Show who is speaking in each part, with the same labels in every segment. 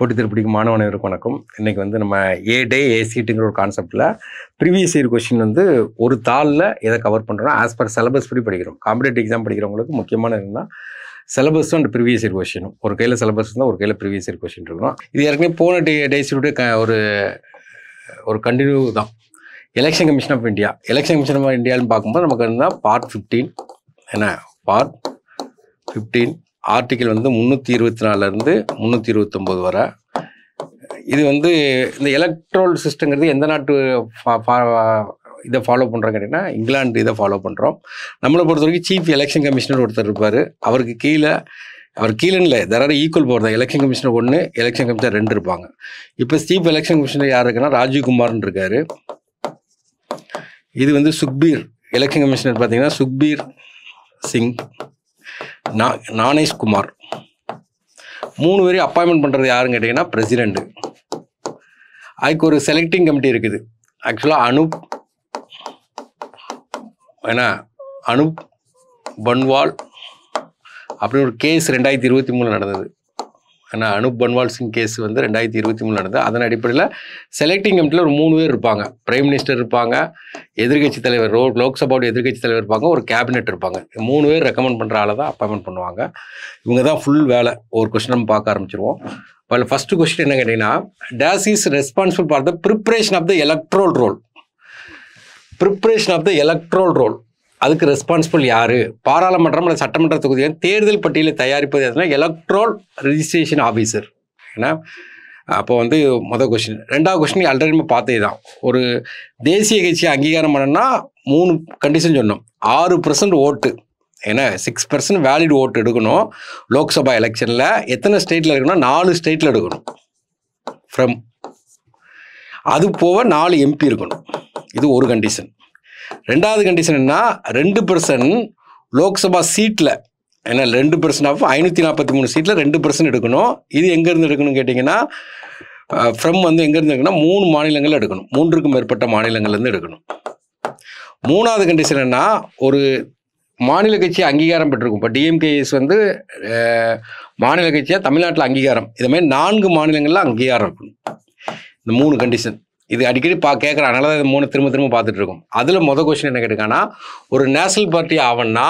Speaker 1: போட்டி திருப்பிடிக்கு மாணவனவருக்கு வணக்கம் இன்றைக்கி வந்து நம்ம ஏ டே ஏ சீட்டுங்கிற ஒரு கான்செப்டில் ப்ரீவியஸ் இயர் கொஸ்டின் வந்து ஒரு தாளில் எதை கவர் பண்ணுறோம் ஆஸ் பர் சிலபஸ் படி படிக்கிறோம் காம்படேட்டிவ் எக்ஸாம் படிக்கிறவங்களுக்கு முக்கியமான என்னன்னா சிலபஸும் அண்ட் ப்ரீவியஸ் இயர் கொஸ்டினும் ஒரு கையில் சிலபஸ் இருந்தால் ஒரு கையில் ப்ரீவியஸ் இயர் கொஸ்டின் இருக்கணும் இது ஏற்கனவே போன டே டே ஒரு ஒரு கண்டினியூ தான் election commission of India election commission of இந்தியான்னு பார்க்கும்போது நமக்கு இருந்தால் பார்ட் ஃபிஃப்டீன் என்ன பார்ட் ஃபிஃப்டீன் ஆர்டிக்கிள் வந்து முந்நூற்றி இருபத்தி நாலுலேருந்து முந்நூற்றி இருபத்தொம்போது வரை இது வந்து இந்த எலக்ட்ரோல் சிஸ்டங்கிறது எந்த நாட்டு இதை ஃபாலோ பண்ணுறோம் கேட்டிங்கன்னா இங்கிலாந்து இதை ஃபாலோ பண்ணுறோம் நம்மளை பொறுத்த வரைக்கும் சீஃப் எலெக்ஷன் கமிஷனர் ஒருத்தர் இருப்பார் அவருக்கு கீழே அவர் கீழே இல்லை தர ஈக்குவல் பவர் தான் எலெக்ஷன் கமிஷனர் ஒன்று எலெக்ஷன் கமிஷனர் ரெண்டு இருப்பாங்க இப்போ சீஃப் எலெக்ஷன் கமிஷனர் யார் இருக்குன்னா ராஜீவ்குமார்னு இருக்கார் இது வந்து சுக்பீர் எலெக்ஷன் கமிஷனர் பார்த்தீங்கன்னா சுக்பீர் சிங் நான் நானேஷ் குமார் மூணு பேரையும் அப்பாயின்மெண்ட் பண்ணுறது யாருன்னு கேட்டிங்கன்னா பிரசிடெண்ட்டு அதுக்கு ஒரு செலக்டிங் கமிட்டி இருக்குது ஆக்சுவலாக அனுப் ஏன்னா அனுப் பன்வால் அப்படின்னு ஒரு கேஸ் ரெண்டாயிரத்தி இருபத்தி மூணு நடந்தது ஆனால் அனுப் பன்வால் சிங் கேஸ் வந்து ரெண்டாயிரத்தி இருபத்தி மூணு நடந்தது அதன் அடிப்படையில் செலக்டிங் கமிட்டியில் ஒரு மூணு பேர் இருப்பாங்க பிரைம் மினிஸ்டர் இருப்பாங்க எதிர்கட்சி தலைவர் ரோ லோக்சபாவோட எதிர்கட்சி தலைவர் இருப்பாங்க ஒரு கேபினெட் இருப்பாங்க மூணு பேர் ரெக்கமெண்ட் பண்ணுற ஆளை தான் அப்பாயின்மெண்ட் பண்ணுவாங்க இவங்க தான் ஃபுல் வேலை ஒரு கொஸ்டின் நம்ம பார்க்க ஆரம்பிச்சிருவோம் அதில் ஃபஸ்ட்டு கொஸ்டின் என்ன கேட்டிங்கன்னா days is responsible for the preparation of the electoral roll preparation of the electoral roll அதுக்கு ரெஸ்பான்சிபிள் யார் பாராளுமன்றம் அல்லது சட்டமன்ற தொகுதியின் தேர்தல் பட்டியலை தயாரிப்பது எதுனா எலக்ட்ரோல் ரிஜிஸ்ட்ரேஷன் ஆஃபீஸர் ஏன்னா அப்போ வந்து மொதல் கொஸ்டின் ரெண்டாவது கொஸ்டின் ஆல்ரெடி நம்ம பார்த்தே தான் ஒரு தேசிய கட்சியை அங்கீகாரம் பண்ணனா மூணு கண்டிஷன் சொன்னோம் ஆறு பர்சன்ட் ஓட்டு ஏன்னா சிக்ஸ் பர்சன்ட் வேலிட் ஓட்டு எடுக்கணும் லோக்சபா எலெக்ஷனில் எத்தனை ஸ்டேட்டில் எடுக்கணும்னா நாலு ஸ்டேட்டில் எடுக்கணும் ஃப்ரம் அது போக நாலு எம்பி இருக்கணும் இது ஒரு கண்டிஷன் ரெண்டாவது கண்டிஷன் என்ன ரெண்டு பெர்சன்ட் லோக்சபா சீட்டில் ஏன்னா ரெண்டு பெர்சன்ட் ஆஃப் ஐநூற்றி நாற்பத்தி மூணு சீட்டில் ரெண்டு பெர்சன்ட் எடுக்கணும் இது எங்கேருந்து எடுக்கணும்னு கேட்டிங்கன்னா ஃப்ரம் வந்து எங்கேருந்து எடுக்கணும்னா மூணு மாநிலங்களில் எடுக்கணும் மூன்றுக்கும் மேற்பட்ட மாநிலங்கள்லேருந்து எடுக்கணும் மூணாவது கண்டிஷன் என்ன ஒரு மாநில கட்சி அங்கீகாரம் பெற்றிருக்கும் இப்போ டிஎம்கேஎஸ் வந்து மாநில கட்சியாக தமிழ்நாட்டில் அங்கீகாரம் இதுமாதிரி நான்கு மாநிலங்களில் அங்கீகாரம் இருக்கணும் இந்த மூணு கண்டிஷன் இது அடிக்கடி பா கேட்குற அதனால தான் இது மூணு திரும்ப திரும்ப பார்த்துட்டு இருக்கோம் அதில் மொதல் கொஸ்டின் என்ன கேட்டுக்கானா ஒரு நேஷனல் பார்ட்டி ஆவன்னா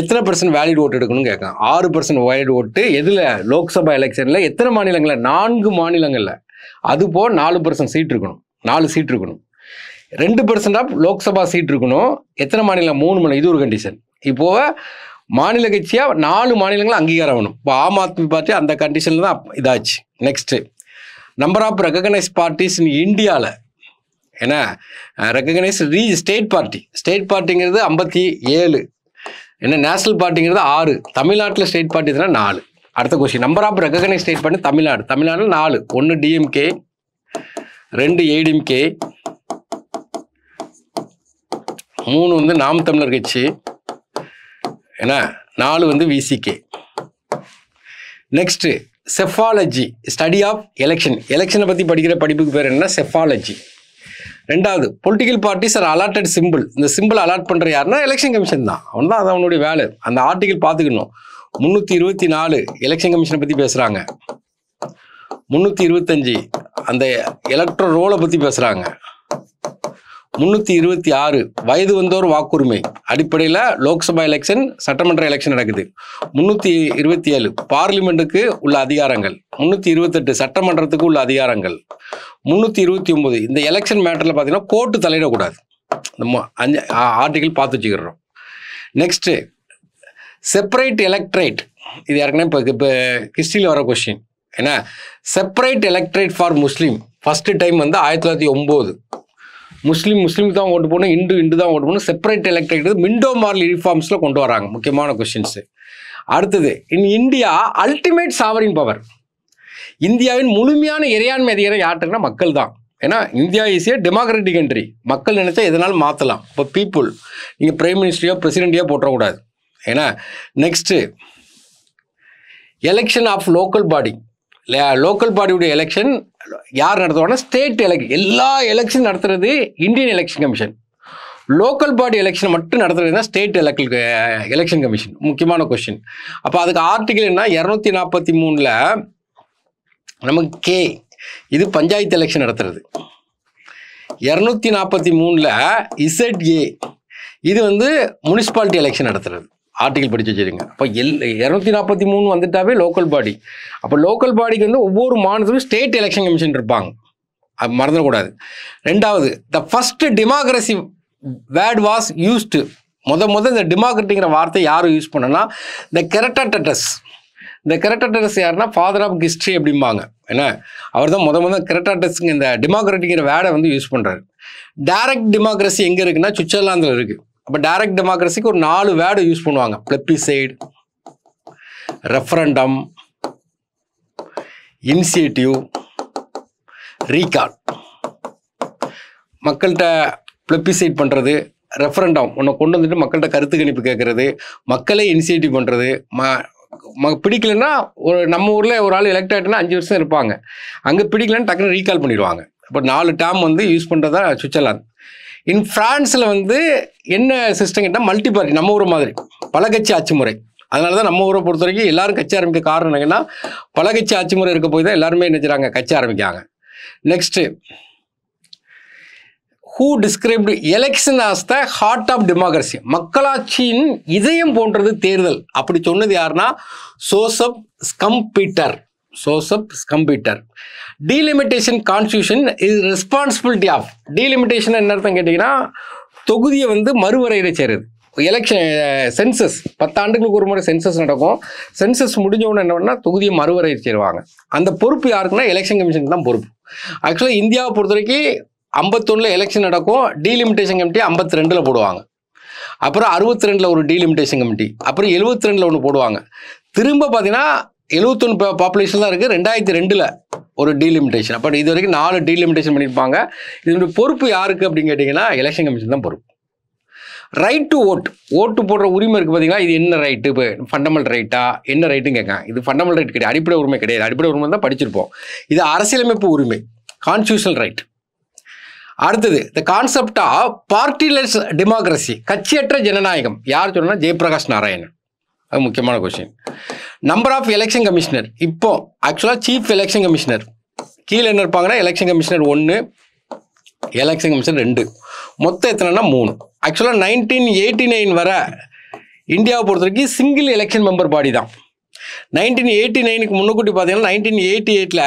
Speaker 1: எத்தனை பர்சன்ட் வேலிட் ஓட்டு எடுக்கணும்னு கேட்கலாம் ஆறு பர்சன்ட் வேலிட் ஓட்டு எதில் லோக்சபா எலெக்ஷனில் எத்தனை மாநிலங்களில் நான்கு மாநிலங்களில் அது போக நாலு பர்சன்ட் சீட் இருக்கணும் நாலு சீட் இருக்கணும் ரெண்டு பர்சன்ட் ஆஃப் லோக்சபா சீட் இருக்கணும் எத்தனை மாநிலம் மூணு மணி இது ஒரு கண்டிஷன் இப்போது மாநில கட்சியாக நாலு மாநிலங்களும் அங்கீகாரம் ஆகணும் இப்போ ஆம் ஆத்மி பார்ட்டி அந்த கண்டிஷனில் தான் இதாச்சு next number of recognise parties in இந்தியாவில் ஏன்னா recognise re state party state பார்ட்டிங்கிறது ஐம்பத்தி ஏழு என்ன நேஷனல் பார்ட்டிங்கிறது ஆறு தமிழ்நாட்டில் ஸ்டேட் பார்ட்டி இதெல்லாம் நாலு அடுத்த question number of recognise state party Tamil Nadu Tamil Nadu நாலு ஒன்று டிஎம்கே ரெண்டு ஏடிஎம்கே மூணு வந்து நாம் தமிழர் கட்சி ஏன்னா நாலு வந்து VCK next psephology study of election எலெக்ஷனை பற்றி படிக்கிற படிப்புக்கு பேர் என்ன செஃபாலஜி ரெண்டாவது political parties are allotted symbol இந்த சிம்பிள் அலாட் பண்ணுற யாருன்னா எலெக்ஷன் கமிஷன் தான் அவன் தான் அது அவனுடைய வேலை அந்த ஆர்டிகிள் பார்த்துக்கணும் முந்நூற்றி இருபத்தி நாலு எலெக்ஷன் கமிஷனை பற்றி பேசுகிறாங்க முந்நூற்றி இருபத்தஞ்சி அந்த எலக்ட்ரல் ரோலை பற்றி பேசுகிறாங்க முன்னூற்றி இருபத்தி ஆறு வயது வந்தோர் வாக்குரிமை அடிப்படையில் லோக்சபா எலெக்ஷன் சட்டமன்ற எலெக்ஷன் நடக்குது முந்நூற்றி இருபத்தி ஏழு பார்லிமெண்ட்டுக்கு உள்ள அதிகாரங்கள் முந்நூற்றி இருபத்தெட்டு சட்டமன்றத்துக்கு உள்ள அதிகாரங்கள் முந்நூற்றி இருபத்தி ஒம்பது இந்த எலெக்ஷன் மேட்டரில் பார்த்தீங்கன்னா கோர்ட்டு தலையிடக்கூடாது நம்ம அஞ்சு ஆர்டிகிள் பார்த்து வச்சுக்கிறோம் நெக்ஸ்ட்டு செப்பரேட் எலக்ட்ரேட் இது ஏற்கனவே இப்போ இப்போ ஹிஸ்ட்ரியில் வர கொஸ்டின் ஏன்னா separate electorate for Muslim first time வந்து ஆயிரத்தி தொள்ளாயிரத்தி ஒம்பது முஸ்லீம் முஸ்லீம் தான் ஓட்டு போடணும் இந்து இண்டு தான் ஓட்டு போகணும் செப்பரேட் எலக்ட்ரேட் மிண்டோ மாரல் யூனிஃபார்ம்ஸில் கொண்டு வராங்க முக்கியமான கொஷின்ஸு அடுத்தது in India ultimate sovereign power இந்தியாவின் முழுமையான இறையாண்மை அதிகாரம் யார்ட்டுன்னா மக்கள் தான் ஏன்னா இந்தியா இஸ்ஏ டெமோக்ராட்டிக் கண்ட்ரி மக்கள் நினச்சா எதனாலும் மாற்றலாம் இப்போ பீப்புள் நீங்கள் பிரைம் மினிஸ்டரியோ பிரசிடெண்ட்டையோ போட்டக்கூடாது ஏன்னா next election of local body local பாடியுடைய எலெக்ஷன் யார் நடத்துவாங்க ஸ்டேட் எலெக்ஷன் எல்லா எலெக்ஷன் நடத்துறது Indian election commission local body election மட்டும் தான் ஸ்டேட் எலக்டல் எலெக்ஷன் கமிஷன் முக்கியமான கொஸ்டின் அப்போ அதுக்கு ஆர்டிகல் என்ன இரநூத்தி நாற்பத்தி மூணில் நமக்கு கே இது பஞ்சாயத்து எலெக்ஷன் நடத்துறது இரநூத்தி நாற்பத்தி மூணில் இசட் ஏ இது வந்து முனிசிபாலிட்டி எலெக்ஷன் நடத்துறது ஆர்டிகல் படித்து வச்சுருங்க அப்போ எல் இரநூத்தி நாற்பத்தி மூணு வந்துட்டாவே லோக்கல் பாடி அப்போ லோக்கல் பாடிக்கு வந்து ஒவ்வொரு மாநிலத்திலும் ஸ்டேட் எலெக்ஷன் கமிஷன் இருப்பாங்க அது மறந்துடக்கூடாது ரெண்டாவது the first democracy word was used முத முத இந்த டெமோக்ரட்டிங்கிற வார்த்தை யாரும் யூஸ் பண்ணனா த கெரட்டாட்டஸ் இந்த கெரட்டாட்டஸ் யாருன்னா ஃபாதர் ஆஃப் ஹிஸ்ட்ரி அப்படிம்பாங்க என்ன அவர் தான் முத முத கெரட்டாட்டஸ்ங்க இந்த டெமோக்ரட்டிங்கிற வேர்டை வந்து யூஸ் பண்ணுறாரு டைரக்ட் டெமோக்ரஸி எங்கே இருக்குன்னா சுவிட்சர்லாந்தில் இருக்குது அப்போ டைரக்ட் டெமோக்ரஸிக்கு ஒரு நாலு வேர்டு யூஸ் பண்ணுவாங்க பிளெப்பிசைடு ரெஃபரண்டம் இனிஷியேட்டிவ் ரீகால் மக்கள்கிட்ட பிளெப்பிசைட் பண்ணுறது ரெஃபரண்டம் ஒன்று கொண்டு வந்துட்டு மக்கள்கிட்ட கருத்து கணிப்பு கேட்குறது மக்களை இனிஷியேட்டிவ் பண்ணுறது ம ம பிடிக்கலன்னா ஒரு நம்ம ஊரில் ஒரு ஆள் எலெக்ட் ஆகிட்டோன்னா அஞ்சு வருஷம் இருப்பாங்க அங்கே பிடிக்கலன்னு டக்குன்னு ரீகால் பண்ணிடுவாங்க இப்போ நாலு டேம் வந்து யூஸ் பண்ணுறதா சுவிட்சர்லாந்து இன் ஃப்ரான்ஸில் வந்து என்ன சிஸ்டம் கேட்டால் மல்டி பார்ட்டி நம்ம ஊர் மாதிரி பல கட்சி ஆட்சி முறை அதனால தான் நம்ம ஊரை பொறுத்த வரைக்கும் எல்லாரும் கட்சி ஆரம்பிக்க காரணம் என்னங்கன்னா பல கட்சி ஆட்சி முறை இருக்க போய் தான் எல்லாருமே என்ன செய்கிறாங்க கட்சி ஆரம்பிக்காங்க next who described election as the heart of democracy மக்களாட்சியின் இதயம் போன்றது தேர்தல் அப்படி சொன்னது யாருன்னா Joseph Schumpeter Joseph Schumpeter delimitation constitution இது ரெஸ்பான்சிபிலிட்டி ஆஃப் டீலிமிட்டேஷன் என்ன அர்த்தம் கேட்டிங்கன்னா தொகுதியை வந்து மறுவரையிட சேருது எலெக்ஷன் சென்சஸ் பத்தாண்டுகளுக்கு ஒரு முறை சென்சஸ் நடக்கும் சென்சஸ் முடிஞ்சவொடனே என்ன பண்ணால் தொகுதியை மறுவரை சேருவாங்க அந்த பொறுப்பு யாருக்குன்னா எலெக்ஷன் கமிஷனுக்கு தான் பொறுப்பு ஆக்சுவலாக இந்தியாவை பொறுத்த வரைக்கும் ஐம்பத்தொன்னில் எலெக்ஷன் நடக்கும் டீலிமிட்டேஷன் கமிட்டி ஐம்பத்தி ரெண்டில் போடுவாங்க அப்புறம் அறுபத்தி ரெண்டில் ஒரு டீலிமிட்டேஷன் கமிட்டி அப்புறம் எழுபத்தி ரெண்டில் ஒன்று போடுவாங்க திரும்ப பார்த்தீங்கன்னா எழுபத்தொன்று பாப்புலேஷன் தான் இருக்குது ரெண்டாயிரத்தி ரெண்டில் ஒரு டீலிமிட்டேஷன் அப்போ இது வரைக்கும் நாலு டீலிமிட்டேஷன் பண்ணியிருப்பாங்க இதனுடைய பொறுப்பு யாருக்கு அப்படின்னு கேட்டிங்கன்னா எலெக்ஷன் கமிஷன் தான் பொறுப்பு ரைட் டு ஓட் ஓட்டு போடுற உரிமை இருக்குது பார்த்தீங்களா இது என்ன ரைட்டு இப்போ ஃபண்டமெண்டல் ரைட்டா என்ன ரைட்டுன்னு கேட்காங்க இது ஃபண்டமெண்டல் ரைட் கிடையாது அடிப்படை உரிமை கிடையாது அடிப்படை உரிமை தான் படிச்சிருப்போம் இது அரசியலமைப்பு உரிமை கான்ஸ்டியூஷனல் ரைட் அடுத்தது the concept of partyless democracy கட்சியற்ற ஜனநாயகம் யார் சொன்னால் ஜெயபிரகாஷ் நாராயணன் அது முக்கியமான question number of election commissioner இப்போ ஆக்சுவலாக சீஃப் எலெக்ஷன் கமிஷனர் கீழே என்ன இருப்பாங்கன்னா எலெக்ஷன் கமிஷனர் ஒன்று எலெக்ஷன் கமிஷன் ரெண்டு மொத்தம் எத்தனைனா மூணு ஆக்சுவலாக நைன்டீன் எயிட்டி நைன் வர இந்தியாவை பொறுத்த வரைக்கும் சிங்கிள் எலெக்ஷன் மெம்பர் பாடி தான் நைன்டீன் எயிட்டி நைனுக்கு முன்னுக்கூட்டி பார்த்தீங்கன்னா நைன்டீன் எயிட்டி எயிட்டில்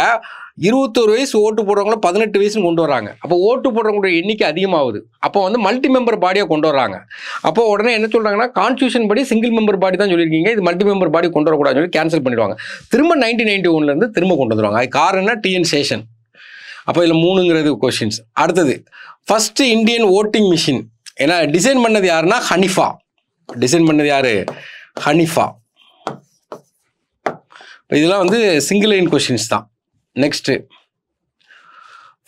Speaker 1: இருபத்தோரு வயசு ஓட்டு போடுறவங்கள பதினெட்டு வயசுன்னு கொண்டு வராங்க அப்போ ஓட்டு போடுறவங்களுடைய எண்ணிக்கை அதிகமாகுது அப்போ வந்து மல்டி மெம்பர் பாடியாக கொண்டு வராங்க அப்போ உடனே என்ன சொல்கிறாங்கன்னா கான்ஸ்டியூஷன் படி சிங்கிள் மெம்பர் பாடி தான் சொல்லியிருக்கீங்க இது மல்டி மெம்பர் பாடி கொண்டு வரக்கூடாதுன்னு சொல்லி கேன்சல் பண்ணிடுவாங்க திரும்ப நைன்டீன் நைன்டி ஒன்லேருந்து திரும்ப கொண்டு வந்துடுவாங்க அது காரணம்னா டிஎன் சேஷன் அப்போ இதில் மூணுங்கிறது கொஷின்ஸ் அடுத்தது ஃபஸ்ட்டு இந்தியன் ஓட்டிங் மிஷின் ஏன்னா டிசைன் பண்ணது யாருன்னா ஹனிஃபா டிசைன் பண்ணது யாரு ஹனிஃபா இதெல்லாம் வந்து சிங்கிள் லைன் கொஷின்ஸ் தான் next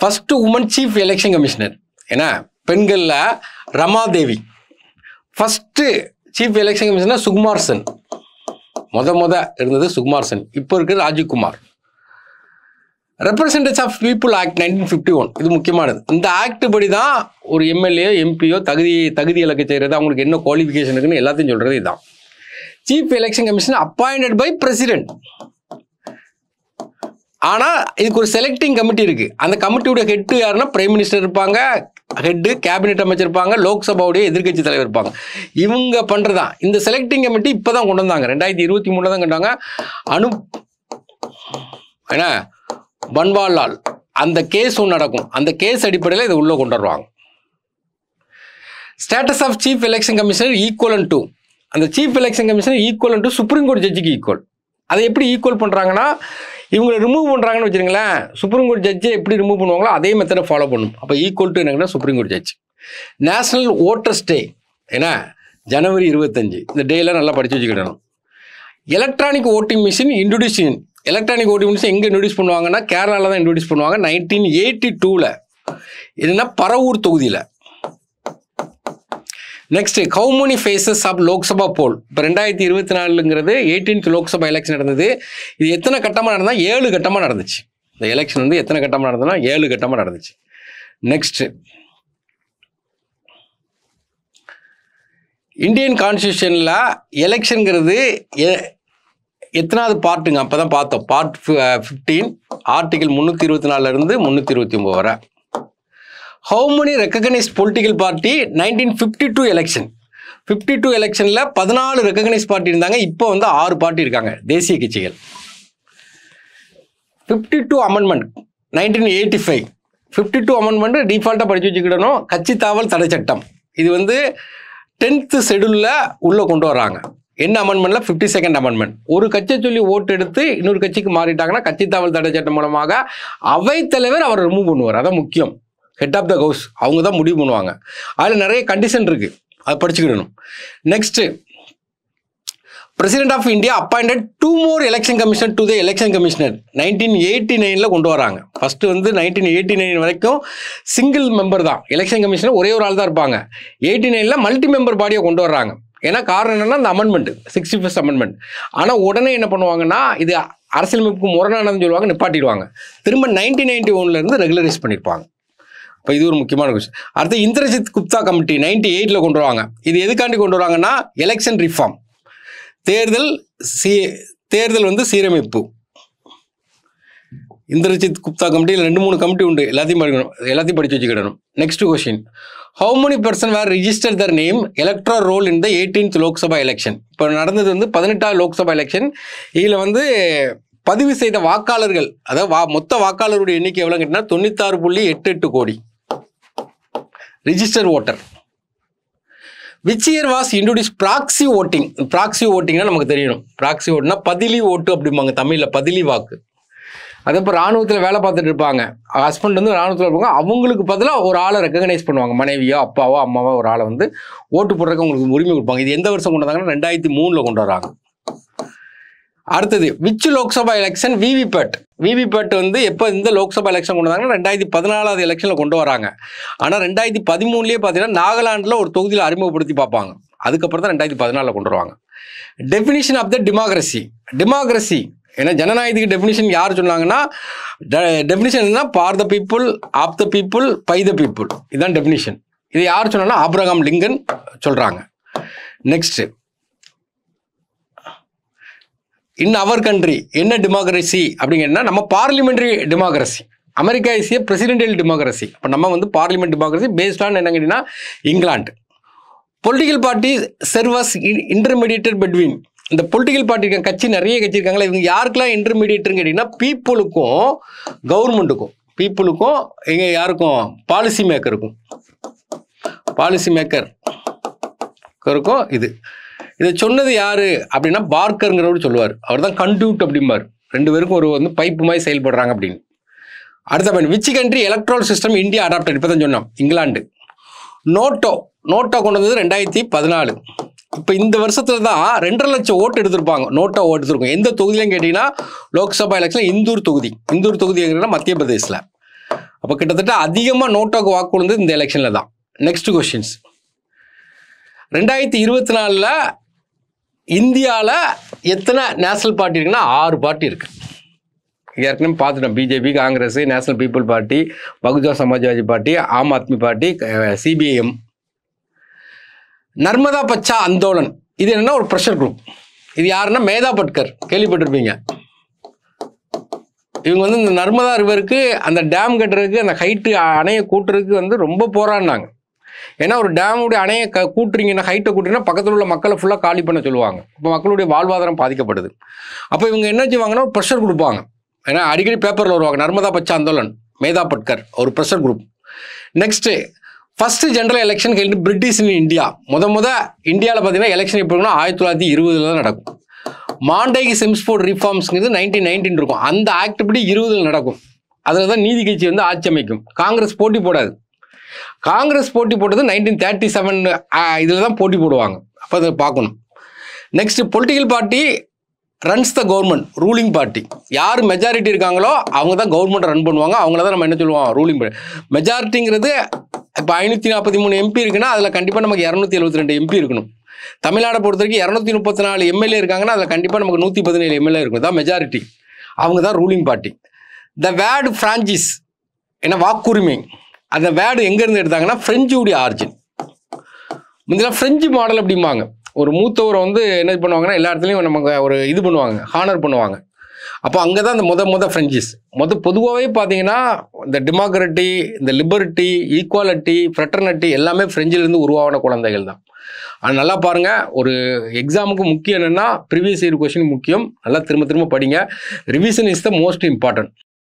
Speaker 1: first woman chief election commissioner ஏன்னா பெண்களில் Ramadevi first chief election commissioner Sukumar Sen மொத மொத இருந்தது சுகுமார் சென் இப்போ இருக்கிறது Rajiv Kumar representation of people act nineteen fifty one இது முக்கியமானது இந்த ஆக்ட் படி தான் ஒரு எம்எல்ஏ எம்பியோ தகுதி தகுதி இலக்க செய்கிறது அவங்களுக்கு என்ன குவாலிஃபிகேஷன் இருக்குன்னு எல்லாத்தையும் சொல்கிறது இதுதான் chief election commission appointed by president ஆனால் இதுக்கு ஒரு செலக்டிங் கமிட்டி இருக்குது அந்த கமிட்டியோட ஹெட்டு யாருன்னா பிரைம் மினிஸ்டர் இருப்பாங்க ஹெட்டு கேபினெட் அமைச்சர் இருப்பாங்க லோக்சபாவுடைய எதிர்கட்சி தலைவர் இருப்பாங்க இவங்க பண்ணுறதான் இந்த செலக்டிங் கமிட்டி இப்போ தான் கொண்டு வந்தாங்க ரெண்டாயிரத்தி இருபத்தி மூணில் தான் கண்டாங்க அனு என்ன பன்வாலால் அந்த கேஸ் ஒன்று நடக்கும் அந்த கேஸ் அடிப்படையில் இதை உள்ளே கொண்டு வருவாங்க status of chief election commissioner and to அந்த chief election commissioner and to supreme court ஜட்ஜுக்கு ஈக்குவல் அதை எப்படி ஈக்குவல் பண்ணுறாங்கன்னா இவங்களை ரிமூவ் பண்ணுறாங்கன்னு வச்சுருங்களேன் சுப்ரீம் கோர்ட் ஜட்ஜை எப்படி ரிமூவ் பண்ணுவாங்களோ அதே மெத்தடை ஃபாலோ பண்ணும் அப்போ ஈக்குவல் டு என்னங்கன்னா supreme court judge national voters day ஏன்னா ஜனவரி இருபத்தஞ்சு இந்த டேலாம் நல்லா படித்து வச்சுக்கிடணும் electronic voting machine introduction electronic voting machine எங்கே இன்ட்ரடியூஸ் பண்ணுவாங்கன்னா கேரளாவில் தான் இன்ட்ரடியூஸ் பண்ணுவாங்க நைன்டீன் எயிட்டி டூவில் என்னென்னா பரவூர் தொகுதியில் நெக்ஸ்ட் கவுமுனி phases phases of Lok Sabha poll இப்போ ரெண்டாயிரத்தி இருபத்தி நாலுங்கிறது எயிட்டீன்த் லோக்சபா எலெக்ஷன் நடந்தது இது எத்தனை கட்டமாக நடந்தால் ஏழு கட்டமாக நடந்துச்சு இந்த எலெக்ஷன் வந்து எத்தனை கட்டமாக நடந்ததுன்னா ஏழு கட்டமாக நடந்துச்சு நெக்ஸ்ட் இந்தியன் கான்ஸ்டியூஷனில் எலெக்ஷனுங்கிறது எத்தனாவது பார்ட்டுங்க அப்போ தான் பார்த்தோம் பார்ட் ஃபிஃப்டீன் ஆர்டிகல் முந்நூற்றி இருபத்தி நாலுலேருந்து முந்நூற்றி இருபத்தி ஒம்பது வரை how many recognise political party nineteen fifty two election fifty two எலெக்ஷனில் பதினாலு ரெக்கக்னைஸ் பார்ட்டி இருந்தாங்க இப்போ வந்து ஆறு பார்ட்டி இருக்காங்க தேசிய கட்சிகள் fifty two amendment nineteen eighty five fifty two amendment டிஃபால்ட்டாக படித்து வச்சுக்கிடணும் கட்சி தாவல் தடை சட்டம் இது வந்து டென்த்து ஷெடியூலில் உள்ளே கொண்டு வராங்க என்ன அமெண்ட்மெண்ட்ல ஃபிஃப்டி செகண்ட் அமெண்ட்மெண்ட் ஒரு கட்சியை சொல்லி ஓட்டு எடுத்து இன்னொரு கட்சிக்கு மாறிட்டாங்கன்னா கட்சி தாவல் தடை சட்டம் மூலமாக அவைத்தலைவர் அவர் ரிமூவ் பண்ணுவார் அதான் முக்கியம் ஹெட் ஆஃப் த ஹவுஸ் அவங்க தான் முடிவு பண்ணுவாங்க அதில் நிறைய கண்டிஷன் இருக்குது அதை படிச்சுக்கிடணும் next president of India appointed two more election commission to the election commissioner nineteen eighty நைனில் கொண்டு வராங்க ஃபஸ்ட்டு வந்து நைன்டீன் எயிட்டி நைன் வரைக்கும் சிங்கிள் மெம்பர் தான் எலெக்ஷன் கமிஷனர் ஒரே ஒரு ஆள் தான் இருப்பாங்க எயிட்டி நைனில் மல்டி மெம்பர் பாடியை கொண்டு வர்றாங்க ஏன்னா காரணம் என்னென்னா அந்த அமெண்ட்மெண்ட் சிக்ஸ்டி ஃபஸ்ட் அமெண்ட்மெண்ட் ஆனால் உடனே என்ன பண்ணுவாங்கன்னா இது அரசியலமைப்புக்கு முரணானதுன்னு சொல்லுவாங்க நிப்பாட்டிடுவாங்க திரும்ப நைன்டீன் நைன்டி ஒன்லேருந்து ரெகுலரைஸ் பண்ணியிருப்பாங்க இப்போ இது ஒரு முக்கியமான கொஸ்டின் அடுத்து இந்திரஜித் குப்தா கமிட்டி நைன்டி எயிட்டில் கொண்டு வருவாங்க இது எதுக்காண்டி கொண்டு வருவாங்கன்னா எலெக்ஷன் ரிஃபார்ம் தேர்தல் சீ தேர்தல் வந்து சீரமைப்பு இந்திரஜித் குப்தா கமிட்டியில் ரெண்டு மூணு கமிட்டி உண்டு எல்லாத்தையும் படிக்கணும் எல்லாத்தையும் படித்து வச்சுக்கிடணும் next question how many person were register their name electoral roll in the eighteenth Lok Sabha election இப்போ நடந்தது வந்து பதினெட்டாவது லோக்சபா எலெக்ஷன் இதில் வந்து பதிவு செய்த வாக்காளர்கள் அதாவது வா மொத்த வாக்காளருடைய எண்ணிக்கை எவ்வளோ கேட்டால் தொண்ணூத்தாறு புள்ளி எட்டு எட்டு crore register voter which year was introduce proxy voting proxy ஓட்டிங்னா நமக்கு தெரியணும் ப்ராக்சி ஓட்டுனா பதிலி ஓட்டு அப்படிம்பாங்க தமிழில் பதிலி வாக்கு அதே இப்போ ராணுவத்தில் வேலை பார்த்துட்டு இருப்பாங்க ஹஸ்பண்ட் வந்து ராணுவத்தில் இருப்பாங்க அவங்களுக்கு பதிலாக ஒரு ஆளை ரெக்கக்னைஸ் பண்ணுவாங்க மனைவியோ அப்பாவோ அம்மாவோ ஒரு ஆளை வந்து ஓட்டு போடுறதுக்கு அவங்களுக்கு உரிமை கொடுப்பாங்க இது எந்த வருஷம் கொண்டு வந்தாங்கன்னா ரெண்டாயிரத்தி மூணில் கொண்டு வராங்க அடுத்தது which Lok Sabha election VVPAT VVPAT வந்து எப்போ இந்த லோக்சபா எலெக்ஷன் கொண்டு வந்தாங்கன்னா ரெண்டாயிரத்தி பதினாலாவது எலெக்ஷனில் கொண்டு வராங்க ஆனால் ரெண்டாயிரத்தி பதிமூணுலேயே பார்த்தீங்கன்னா நாகாலாண்டில் ஒரு தொகுதியில் அறிமுகப்படுத்தி பார்ப்பாங்க அதுக்கப்புறம் தான் ரெண்டாயிரத்தி பதினாலில் கொண்டு வருவாங்க definition of the democracy democracy ஏன்னா ஜனநாயகத்துக்கு டெஃபினிஷன் யார் சொன்னாங்கன்னா டெஃபினிஷன் என்ன for the people of the people by the people இதுதான் டெஃபினிஷன் இது யார் சொன்னாங்கன்னா ஆப்ரகாம் லிங்கன் சொல்கிறாங்க நெக்ஸ்ட்டு இன் அவர் கண்ட்ரி என்ன டெமோக்ரஸி அப்படிங்கன்னா நம்ம பார்லிமெண்ட்ரி டெமோக்ரஸி அமெரிக்கா இசிய பிரசிடென்டியல் டெமோக்ரஸி இப்போ நம்ம வந்து பார்லிமெண்ட் டெமோக்ரஸி பேஸ்ட் ஆன் என்ன கேட்டிங்கன்னா இங்கிலாந்து political party serves intermediator between இந்த பொலிட்டிக்கல் பார்ட்டி கட்சி நிறைய கட்சி இருக்காங்களா இவங்க யாருக்கெல்லாம் இன்டர்மீடியேட்னு கேட்டிங்கன்னா பீப்புளுக்கும் கவர்மெண்ட்டுக்கும் பீப்புளுக்கும் எங்கே யாருக்கும் பாலிசி மேக்கருக்கும் பாலிசி மேக்கர் இது இதை சொன்னது யாரு அப்படின்னா பார்க்கருங்கிறவர் சொல்லுவார் அவர் தான் கண்டியூட் அப்படிம்பார் ரெண்டு பேருக்கும் ஒரு வந்து பைப்பு மாதிரி செயல்படுறாங்க அப்படின்னு அடுத்த point which country electoral system India adopted இப்போ தான் சொன்னோம் இங்கிலாந்து நோட்டோ நோட்டோ கொண்டு வந்தது ரெண்டாயிரத்தி பதினாலு இப்போ இந்த வருஷத்தில் தான் ரெண்டரை லட்சம் ஓட்டு எடுத்திருப்பாங்க நோட்டோ ஓட்டு எடுத்திருக்கோம் எந்த தொகுதியும் கேட்டிங்கன்னா லோக்சபா எலெக்ஷன் இந்தூர் தொகுதி இந்தூர் தொகுதி எங்கன்னா மத்திய பிரதேசில் அப்போ கிட்டத்தட்ட அதிகமாக நோட்டோக்கு வாக்கு கொடுந்தது இந்த எலெக்ஷனில் தான் நெக்ஸ்ட் கொஷின்ஸ் ரெண்டாயிரத்தி இருபத்தி நாலில் இந்தியாவில் எத்தனை நேஷனல் பார்ட்டி இருக்குன்னா ஆறு பார்ட்டி இருக்குது ஏற்கனவே பார்த்துட்டோம் BJP Congress national people party Bahujan Samajwadi party Aam Aadmi party CPIM Narmada பச்சா அந்தோலன் இது என்னன்னா ஒரு ப்ரெஷர் குரூப் இது யாருன்னா மேதா பட்கர் கேள்விப்பட்டிருப்பீங்க இவங்க வந்து இந்த நர்மதா ரிவருக்கு அந்த டேம் கட்டுறதுக்கு அந்த ஹைட்டு அணையை கூட்டுறதுக்கு வந்து ரொம்ப போராடினாங்க ஏன்னா ஒரு டேமுடைய அணையை க கூட்டுறீங்கன்னா ஹைட்டை கூட்டுறீங்கன்னா பக்கத்தில் உள்ள மக்களை ஃபுல்லாக காலி பண்ண சொல்லுவாங்க இப்போ மக்களுடைய வாழ்வாதாரம் பாதிக்கப்படுது அப்போ இவங்க என்ன செய்வாங்கன்னா ஒரு ப்ரெஷர் கொடுப்பாங்க ஏன்னா அடிக்கடி பேப்பரில் வருவாங்க நர்மதா பச்ச ஆந்தோலன் மேதா பட்கர் ஒரு pressure group next first general election held British in India முத முத இந்தியாவில் பார்த்தீங்கன்னா எலெக்ஷன் இருக்குன்னா ஆயிரத்தி தொள்ளாயிரத்தி இருபதுல தான் நடக்கும் மாண்டேகி சிம்ஸ்போர்ட் ரிஃபார்ம்ஸ்ங்கிறது நைன்டீன் நைன்டீன் இருக்கும் அந்த ஆக்ட் படி இருபதில் நடக்கும் அதில் தான் நீதி கட்சி வந்து ஆட்சி அமைக்கும் காங்கிரஸ் போட்டி போடாது காங்கிரஸ் போட்டி போட்டது நைன்டீன் தேர்ட்டி செவன் இதில் தான் போட்டி போடுவாங்க அப்போ அதை பார்க்கணும் next political party runs the government ruling party யார் மெஜாரிட்டி இருக்காங்களோ அவங்க தான் கவர்மெண்ட் ரன் பண்ணுவாங்க அவங்கள தான் நம்ம என்ன சொல்லுவோம் ரூலிங் பார்ட்டி மெஜாரிட்டிங்கிறது இப்போ ஐநூற்றி நாற்பத்தி மூணு எம்பி இருக்குன்னா அதில் கண்டிப்பாக நமக்கு இரநூத்தி எழுபத்தி ரெண்டு எம்பி இருக்கணும் தமிழ்நாடை பொறுத்த வரைக்கும் இரநூத்தி முப்பத்தி நாலு எம்எல்ஏ இருக்காங்கன்னா அதில் கண்டிப்பாக நமக்கு நூற்றி பதினேழு எம்எல்ஏ இருக்கும் தான் மெஜாரிட்டி அவங்க தான் ruling party the word franchise ஏன்னா வாக்குரிமை அந்த வேர்டு எங்கேருந்து எடுத்தாங்கன்னா ஃப்ரெஞ்சுடைய ஆர்ஜின் முந்திலாம் ஃப்ரெஞ்சு மாடல் அப்படிம்பாங்க ஒரு மூத்தவரை வந்து என்ன பண்ணுவாங்கன்னா எல்லா இடத்துலையும் நமக்கு ஒரு இது பண்ணுவாங்க ஹானர் பண்ணுவாங்க அப்போ அங்கே தான் இந்த முத முத ஃப்ரெஞ்சிஸ் மொத பொதுவாகவே பார்த்தீங்கன்னா இந்த டெமோக்ரட்டி இந்த லிபர்ட்டி ஈக்குவாலிட்டி ஃப்ரெட்டர்னிட்டி எல்லாமே ஃப்ரெஞ்சிலேருந்து உருவான குழந்தைகள் தான் ஆனால் நல்லா பாருங்கள் ஒரு எக்ஸாமுக்கு முக்கியம் என்னென்னா ப்ரிவியஸ் இயர் கொஷின் முக்கியம் நல்லா திரும்ப திரும்ப படிங்க revision is the most important